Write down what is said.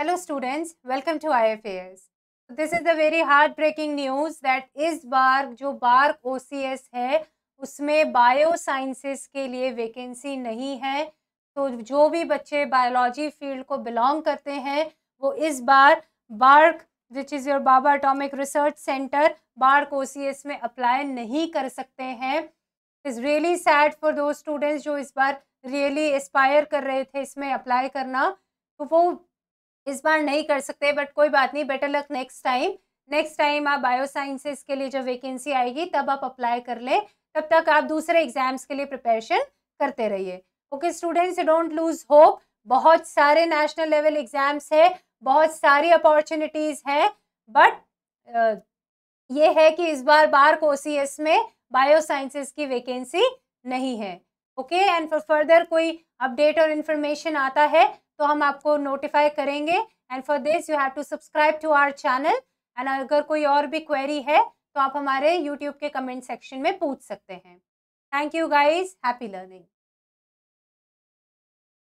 hello students Hello students, welcome to this is the very hard breaking news that इस बार जो बार S है उसमें बायो साइंसिस के लिए वेकेंसी नहीं है तो जो भी बच्चे बायोलॉजी फील्ड को बिलोंग करते हैं वो इस बार BARC which is your Bhabha atomic research centre BARC O C S में अप्लाई नहीं कर सकते हैं इज़ रियली सैड फॉर दो स्टूडेंट्स जो इस बार रियली really एस्पायर कर रहे थे इसमें अप्लाई करना तो वो इस बार नहीं कर सकते बट कोई बात नहीं better luck next time next time आप बायो साइंसेस के लिए जब वैकेंसी आएगी तब आप अप्लाई कर लें तब तक आप दूसरे एग्जाम्स के लिए प्रिपरेशन करते रहिए okay students don't lose hope बहुत सारे नेशनल लेवल एग्जाम्स है बहुत सारी अपॉर्चुनिटीज़ हैं बट uh, ये है कि इस बार बार एस में बायो साइंसेस की वैकेंसी नहीं है ओके एंड फॉर फर्दर कोई अपडेट और इन्फॉर्मेशन आता है तो हम आपको नोटिफाई करेंगे and for this you have to subscribe to our channel and अगर कोई और भी क्वेरी है तो आप हमारे यूट्यूब के कमेंट सेक्शन में पूछ सकते हैं thank you guys happy learning